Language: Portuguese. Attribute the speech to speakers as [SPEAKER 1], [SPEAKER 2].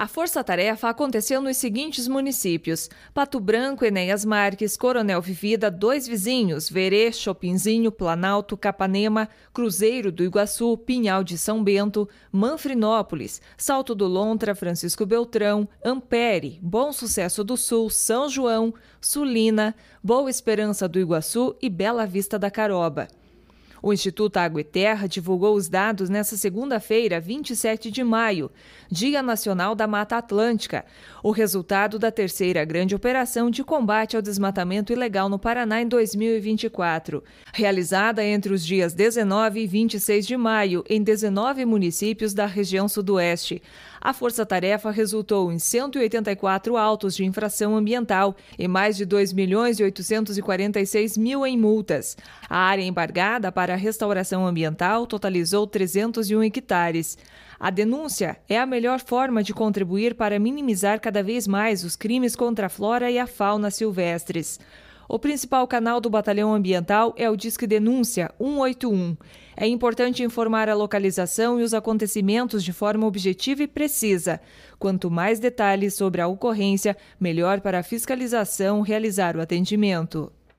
[SPEAKER 1] A força-tarefa aconteceu nos seguintes municípios: Pato Branco, Enéas Marques, Coronel Vivida, Dois Vizinhos, Verê, Chopinzinho, Planalto, Capanema, Cruzeiro do Iguaçu, Pinhal de São Bento, Manfrinópolis, Salto do Lontra, Francisco Beltrão, Ampere, Bom Sucesso do Sul, São João, Sulina, Boa Esperança do Iguaçu e Bela Vista da Caroba. O Instituto Água e Terra divulgou os dados nesta segunda-feira, 27 de maio, Dia Nacional da Mata Atlântica, o resultado da terceira grande operação de combate ao desmatamento ilegal no Paraná em 2024, realizada entre os dias 19 e 26 de maio em 19 municípios da região sudoeste. A força-tarefa resultou em 184 autos de infração ambiental e mais de 2 milhões e 846 mil em multas. A área embargada para a restauração ambiental totalizou 301 hectares. A denúncia é a melhor forma de contribuir para minimizar cada vez mais os crimes contra a flora e a fauna silvestres. O principal canal do Batalhão Ambiental é o Disque Denúncia 181. É importante informar a localização e os acontecimentos de forma objetiva e precisa. Quanto mais detalhes sobre a ocorrência, melhor para a fiscalização realizar o atendimento.